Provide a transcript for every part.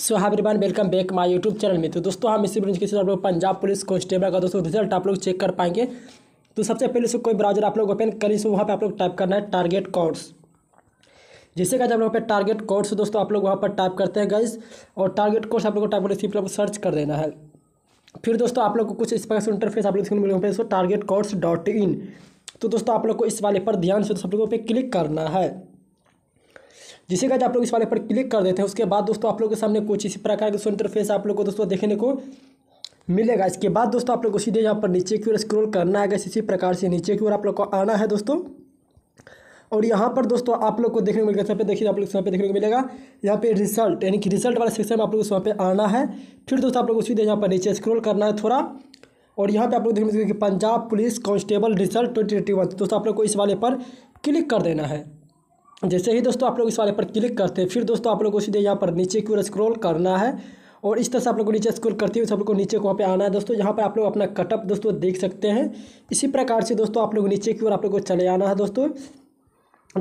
सो हाँ रिवान welcome back my YouTube channel में तो दोस्तों हम इसी ब्रांच के साथ आप लोग पंजाब पुलिस कॉन्स्टेबल का दोस्तों रिजल्ट आप लोग चेक कर पाएंगे तो सबसे पहले से कोई ब्राउजर आप लोग ओपन करें सो वहाँ पे आप लोग टाइप करना है टारगेट कोड्स जैसे का जब लोग पे टारगेट कोड्स दोस्तों आप लोग वहाँ पर टाइप करते हैं गाइज और टारगेट कोड्स आप लोग को टाइप करके सिर्फ सर्च कर देना है फिर दोस्तों आप लोग को कुछ इस प्रकार से इंटरफेस आप लोग टारगेट कोड्स डॉट इन तो दोस्तों आप लोग को इस वाले पर ध्यान से सब लोगों पर क्लिक करना है जिसे कहते आप लोग इस वाले पर क्लिक कर देते हैं उसके बाद दोस्तों आप लोग के सामने कुछ इसी प्रकार के इंटरफेस आप लोग को दोस्तों देखने को मिलेगा इसके बाद दोस्तों आप लोग को सीधे यहाँ पर नीचे की ओर स्क्रॉल करना है इसी प्रकार से नीचे की ओर आप लोग को आना है दोस्तों और यहाँ पर दोस्तों आप लोग को देखने को मिलेगा सब देखिए आप लोग यहाँ पे देखने को मिलेगा यहाँ पे रिजल्ट यानी कि रिजल्ट वाला सेक्शन में आप लोग को वहाँ पे आना है फिर दोस्तों आप लोग को सीधे यहाँ पर नीचे स्क्रॉल करना है थोड़ा और यहाँ पे आप लोग देखने को मिलेगा कि Punjab police constable result twenty twenty one दोस्तों आप लोग को इस वाले पर क्लिक कर देना है जैसे ही दोस्तों आप लोग इस वाले पर क्लिक करते हैं फिर दोस्तों आप लोग को सीधे यहाँ पर नीचे की ओर स्क्रॉल करना है और इस तरह से आप लोग को नीचे स्क्रॉल करते हुए सब लोग को नीचे वहाँ पे आना है दोस्तों यहाँ पर आप लोग अपना कटअप दोस्तों देख सकते हैं इसी प्रकार से दोस्तों आप लोग नीचे की ओर आप लोग को चले आना है दोस्तों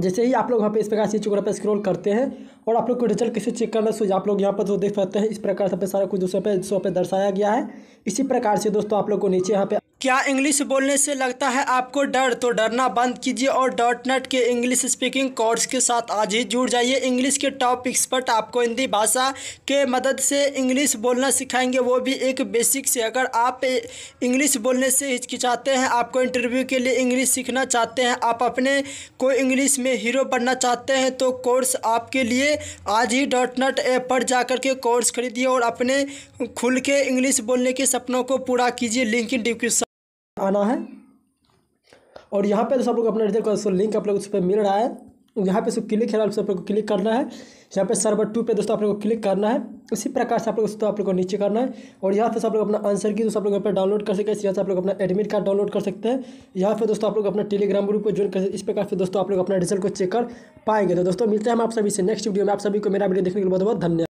जैसे ही आप लोग यहाँ पे इस प्रकार से चुकड़ा पर स्क्रॉल करते हैं और आप लोग को रिजल्ट कैसे चेक करना है आप लोग यहाँ पर जो देख सकते हैं इस प्रकार से सारा कुछ दोस्तों पे दोस्तों पे दर्शाया गया है इसी प्रकार से दोस्तों आप लोग को नीचे यहाँ पे क्या इंग्लिश बोलने से लगता है आपको डर तो डरना बंद कीजिए और डॉट नेट के इंग्लिश स्पीकिंग कोर्स के साथ आज ही जुड़ जाइए इंग्लिश के टॉप एक्सपर्ट तो आपको हिंदी भाषा के मदद से इंग्लिश बोलना सिखाएंगे वो भी एक बेसिक से अगर आप इंग्लिश बोलने से हिचकिचाते हैं आपको इंटरव्यू के लिए इंग्लिश सीखना चाहते हैं आप अपने को इंग्लिश में हीरो बनना चाहते हैं तो कोर्स आपके लिए आज ही डॉट नेट ऐप पर जाकर के कोर्स खरीदिए और अपने खुल के इंग्लिश बोलने के सपनों को पूरा कीजिए लिंक इन डिस्क्रिप्शन आना है और यहाँ पे तो सब लोग अपना रिजल्ट का लिंक आप लोग उस पर मिल रहा है यहाँ पे सब क्लिक है आप लोग को क्लिक करना है यहाँ पे सर्वर टू पे दोस्तों आप लोग को क्लिक करना है उसी प्रकार से आप लोग दोस्तों आप लोग को नीचे करना है और यहाँ से आप लोग अपना आंसर की दोस्तों आप लोग अपना डाउनलोड कर सकते हैं यहाँ से आप लोग अपना एडमिट कार्ड डाउनलोड कर सकते हैं यहाँ पे दोस्तों आप लोग अपना टेलीग्राम ग्रुप को ज्वाइन कर सकते इस प्रकार से दोस्तों आप लोग अपना रिजल्ट को चेक कर पाएंगे तो दोस्तों मिलते हैं हम आप सभी से नेक्स्ट वीडियो में आप सभी को मेरा वीडियो देखने के लिए बहुत बहुत धन्यवाद